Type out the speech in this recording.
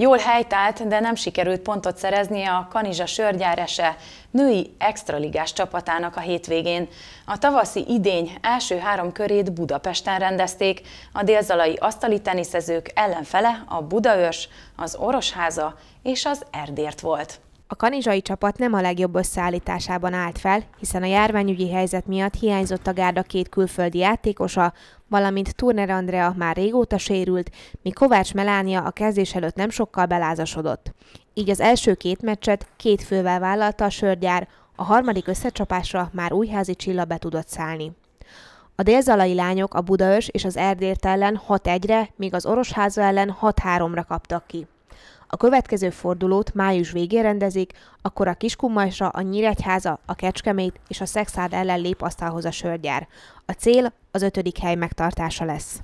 Jól helytált, de nem sikerült pontot szerezni a Kanizsa sörgyárese női extraligás csapatának a hétvégén. A tavaszi idény első három körét Budapesten rendezték, a délzalai asztali teniszezők ellenfele a Budaörs, az Orosháza és az Erdért volt a kanizsai csapat nem a legjobb összeállításában állt fel, hiszen a járványügyi helyzet miatt hiányzott a gárda két külföldi játékosa, valamint Turner Andrea már régóta sérült, míg Kovács Melánia a kezdés előtt nem sokkal belázasodott. Így az első két meccset két fővel vállalta a sörgyár, a harmadik összecsapásra már újházi Csilla be tudott szállni. A délzalai lányok a Budaörs és az Erdért ellen 6-1-re, míg az Orosháza ellen 6-3-ra kaptak ki. A következő fordulót május végén rendezik, akkor a Kiskunmajsra, a Nyíregyháza, a Kecskemét és a Szexád ellen lép asztalhoz a sörgyár. A cél az ötödik hely megtartása lesz.